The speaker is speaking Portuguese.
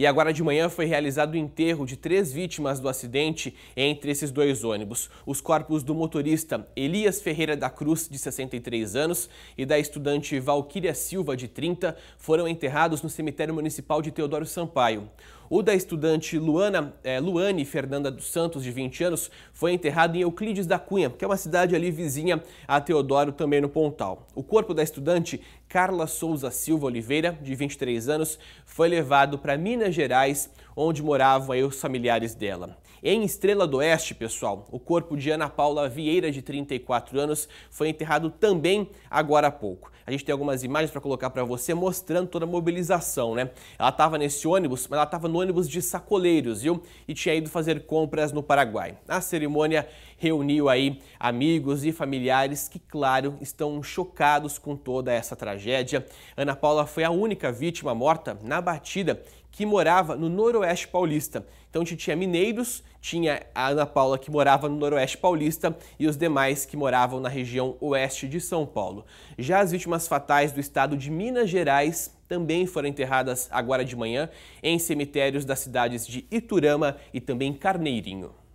E agora de manhã foi realizado o enterro de três vítimas do acidente entre esses dois ônibus. Os corpos do motorista Elias Ferreira da Cruz, de 63 anos, e da estudante Valquíria Silva, de 30, foram enterrados no cemitério municipal de Teodoro Sampaio. O da estudante Luana, é, Luane Fernanda dos Santos, de 20 anos, foi enterrado em Euclides da Cunha, que é uma cidade ali vizinha a Teodoro, também no Pontal. O corpo da estudante Carla Souza Silva Oliveira, de 23 anos, foi levado para Minas Gerais, onde moravam aí os familiares dela. Em Estrela do Oeste, pessoal, o corpo de Ana Paula Vieira, de 34 anos, foi enterrado também agora há pouco. A gente tem algumas imagens para colocar para você mostrando toda a mobilização, né? Ela estava nesse ônibus, mas ela estava no ônibus de sacoleiros, viu? E tinha ido fazer compras no Paraguai. A cerimônia reuniu aí amigos e familiares que, claro, estão chocados com toda essa tragédia. Ana Paula foi a única vítima morta na batida que morava no Noroeste Paulista. Então a gente tinha mineiros, tinha a Ana Paula que morava no Noroeste Paulista e os demais que moravam na região Oeste de São Paulo. Já as vítimas fatais do estado de Minas Gerais também foram enterradas agora de manhã em cemitérios das cidades de Iturama e também Carneirinho.